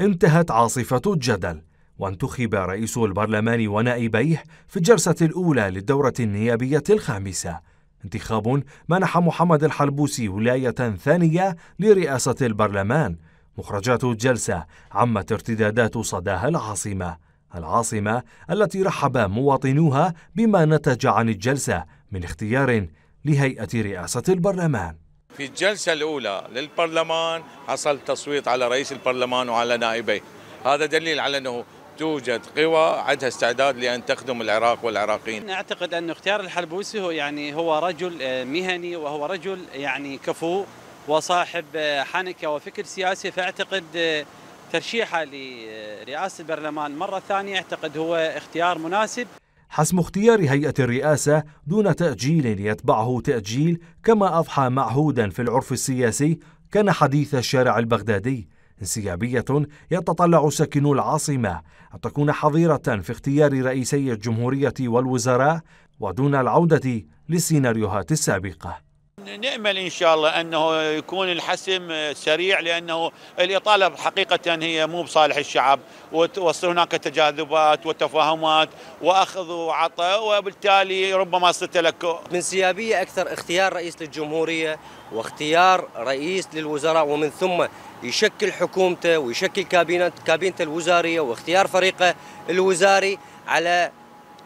انتهت عاصفة الجدل وانتخب رئيس البرلمان ونائبيه في الجلسة الأولى للدورة النيابية الخامسة انتخاب منح محمد الحلبوسي ولاية ثانية لرئاسة البرلمان مخرجات الجلسة عمت ارتدادات صداها العاصمة العاصمة التي رحب مواطنوها بما نتج عن الجلسة من اختيار لهيئة رئاسة البرلمان في الجلسة الأولى للبرلمان حصل تصويت على رئيس البرلمان وعلى نائبيه هذا دليل على أنه توجد قوى عندها استعداد لان تخدم العراق والعراقيين. اعتقد ان اختيار الحلبوسي هو يعني هو رجل آه، مهني وهو رجل يعني كفو وصاحب آه، حنكه وفكر سياسي فاعتقد آه، ترشيحه لرئاسه البرلمان مره ثانيه اعتقد هو اختيار مناسب. حسم اختيار هيئة الرئاسة دون تأجيل يتبعه تأجيل كما أضحى معهودا في العرف السياسي كان حديث الشارع البغدادي انسيابية يتطلع ساكنو العاصمة أن تكون حظيرة في اختيار رئيسي الجمهورية والوزراء ودون العودة للسيناريوهات السابقة نأمل إن شاء الله أنه يكون الحسم سريع لأنه الإطالة حقيقة هي مو بصالح الشعب وتصير هناك تجاذبات وتفاهمات وأخذ وعطاء وبالتالي ربما ستلك من سيابية أكثر اختيار رئيس للجمهورية واختيار رئيس للوزراء ومن ثم يشكل حكومته ويشكل كابينة كابينته الوزارية واختيار فريقه الوزاري على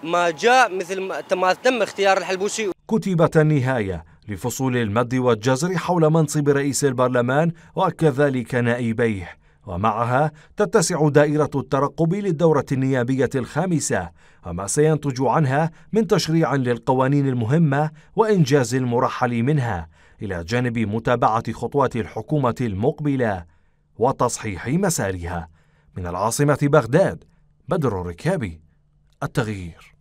ما جاء مثل ما تم اختيار الحلبوسي كتبت النهايه لفصول المد والجزر حول منصب رئيس البرلمان وكذلك نائبيه ومعها تتسع دائرة الترقب للدورة النيابية الخامسة وما سينتج عنها من تشريع للقوانين المهمة وإنجاز المرحل منها إلى جانب متابعة خطوات الحكومة المقبلة وتصحيح مسارها من العاصمة بغداد بدر الركابي التغيير